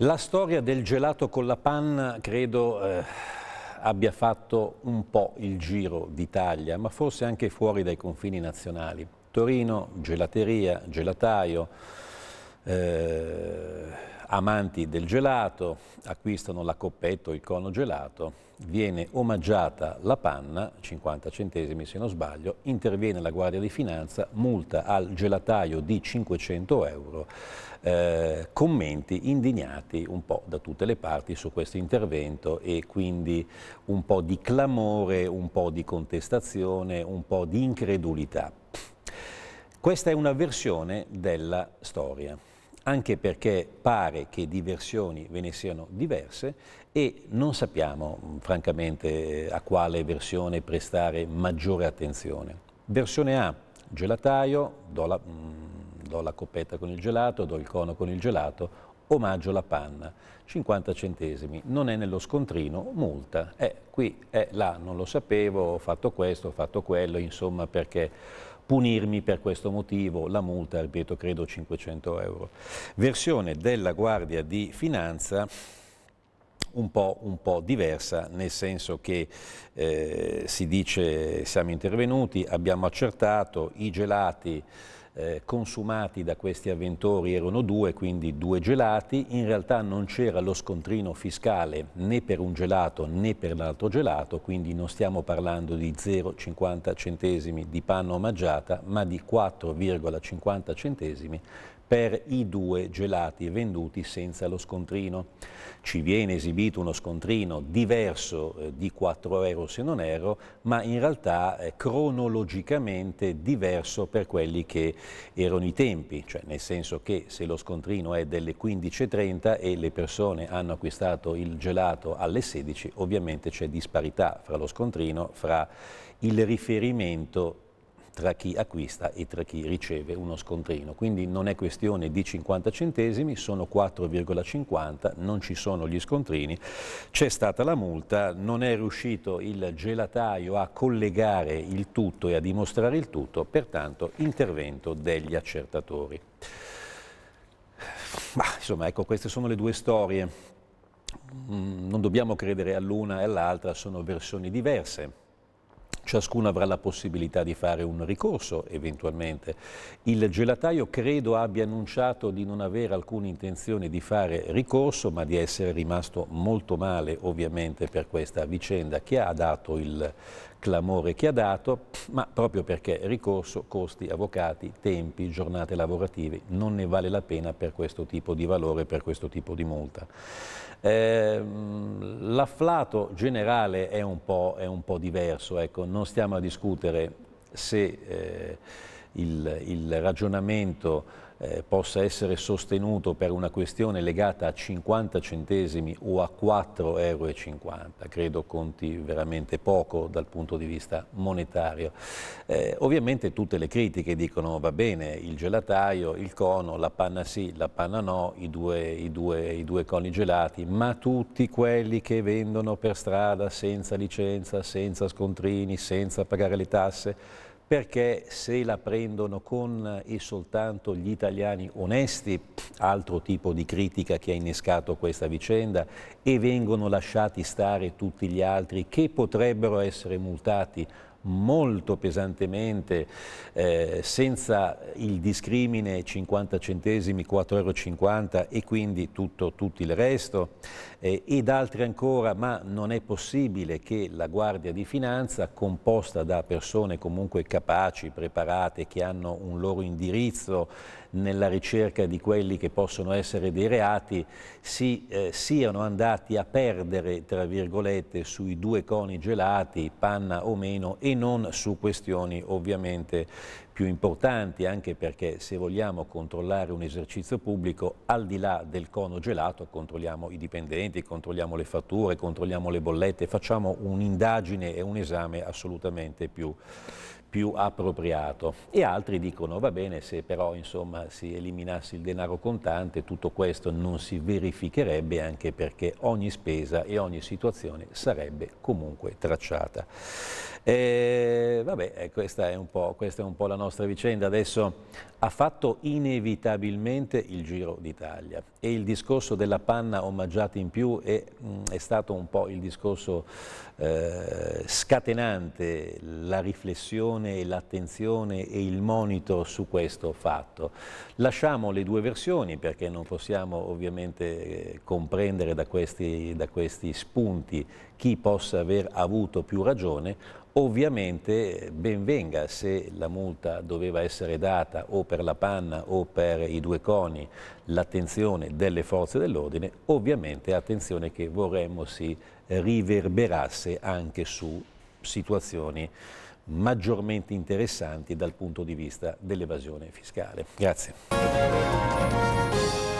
La storia del gelato con la panna credo eh, abbia fatto un po' il giro d'Italia, ma forse anche fuori dai confini nazionali. Torino, gelateria, gelataio, eh, amanti del gelato acquistano la coppetta o il cono gelato, viene omaggiata la panna, 50 centesimi se non sbaglio, interviene la Guardia di Finanza, multa al gelataio di 500 euro, eh, commenti indignati un po' da tutte le parti su questo intervento e quindi un po' di clamore, un po' di contestazione, un po' di incredulità. Questa è una versione della storia anche perché pare che di versioni ve ne siano diverse e non sappiamo mm, francamente eh, a quale versione prestare maggiore attenzione. Versione A, gelataio, do la, mm, do la coppetta con il gelato, do il cono con il gelato omaggio la panna, 50 centesimi, non è nello scontrino, multa, è eh, qui, è eh, là, non lo sapevo, ho fatto questo, ho fatto quello, insomma perché punirmi per questo motivo, la multa, ripeto, credo 500 euro. Versione della Guardia di Finanza un po', un po', diversa, nel senso che eh, si dice siamo intervenuti, abbiamo accertato, i gelati eh, consumati da questi avventori erano due, quindi due gelati, in realtà non c'era lo scontrino fiscale né per un gelato né per l'altro gelato, quindi non stiamo parlando di 0,50 centesimi di panna omaggiata, ma di 4,50 centesimi per i due gelati venduti senza lo scontrino. Ci viene esibito uno scontrino diverso eh, di 4 euro se non erro, ma in realtà eh, cronologicamente diverso per quelli che erano i tempi, cioè nel senso che se lo scontrino è delle 15.30 e le persone hanno acquistato il gelato alle 16, ovviamente c'è disparità fra lo scontrino, fra il riferimento tra chi acquista e tra chi riceve uno scontrino. Quindi non è questione di 50 centesimi, sono 4,50, non ci sono gli scontrini, c'è stata la multa, non è riuscito il gelataio a collegare il tutto e a dimostrare il tutto, pertanto intervento degli accertatori. Bah, insomma, ecco, queste sono le due storie. Mm, non dobbiamo credere all'una e all'altra, sono versioni diverse ciascuno avrà la possibilità di fare un ricorso eventualmente. Il gelataio credo abbia annunciato di non avere alcuna intenzione di fare ricorso ma di essere rimasto molto male ovviamente per questa vicenda che ha dato il clamore che ha dato, ma proprio perché ricorso, costi, avvocati, tempi, giornate lavorative, non ne vale la pena per questo tipo di valore, per questo tipo di multa. Eh, l'afflato generale è un po', è un po diverso, ecco. non stiamo a discutere se... Eh, il, il ragionamento eh, possa essere sostenuto per una questione legata a 50 centesimi o a 4,50 euro, credo conti veramente poco dal punto di vista monetario. Eh, ovviamente tutte le critiche dicono va bene il gelataio, il cono, la panna sì, la panna no, i due, i due, i due coni gelati, ma tutti quelli che vendono per strada senza licenza, senza scontrini, senza pagare le tasse, perché se la prendono con e eh, soltanto gli italiani onesti, altro tipo di critica che ha innescato questa vicenda, e vengono lasciati stare tutti gli altri che potrebbero essere multati molto pesantemente, eh, senza il discrimine 50 centesimi, 4,50 euro e quindi tutto, tutto il resto, eh, ed altri ancora, ma non è possibile che la Guardia di Finanza, composta da persone comunque capaci, preparate, che hanno un loro indirizzo nella ricerca di quelli che possono essere dei reati, si, eh, siano andati a perdere, tra virgolette, sui due coni gelati, panna o meno, e non su questioni ovviamente più importanti, anche perché se vogliamo controllare un esercizio pubblico, al di là del cono gelato, controlliamo i dipendenti, controlliamo le fatture, controlliamo le bollette, facciamo un'indagine e un esame assolutamente più, più appropriato e altri dicono va bene se però insomma si eliminasse il denaro contante tutto questo non si verificherebbe anche perché ogni spesa e ogni situazione sarebbe comunque tracciata. E, vabbè eh, questa è, questa è, un po', la nostra vicenda adesso ha fatto inevitabilmente il giro d'Italia e il discorso della panna omaggiata in più è, mm, è stato un po' il discorso eh, scatenante la riflessione l'attenzione, l'attenzione e il monito su questo fatto. Lasciamo le due versioni perché non possiamo ovviamente eh, comprendere da questi, da questi spunti chi possa aver avuto più ragione, Ovviamente eh, ben venga se la multa doveva essere data o per la panna o per i due coni l'attenzione delle forze dell'ordine, ovviamente attenzione che vorremmo si riverberasse anche su situazioni maggiormente interessanti dal punto di vista dell'evasione fiscale. Grazie.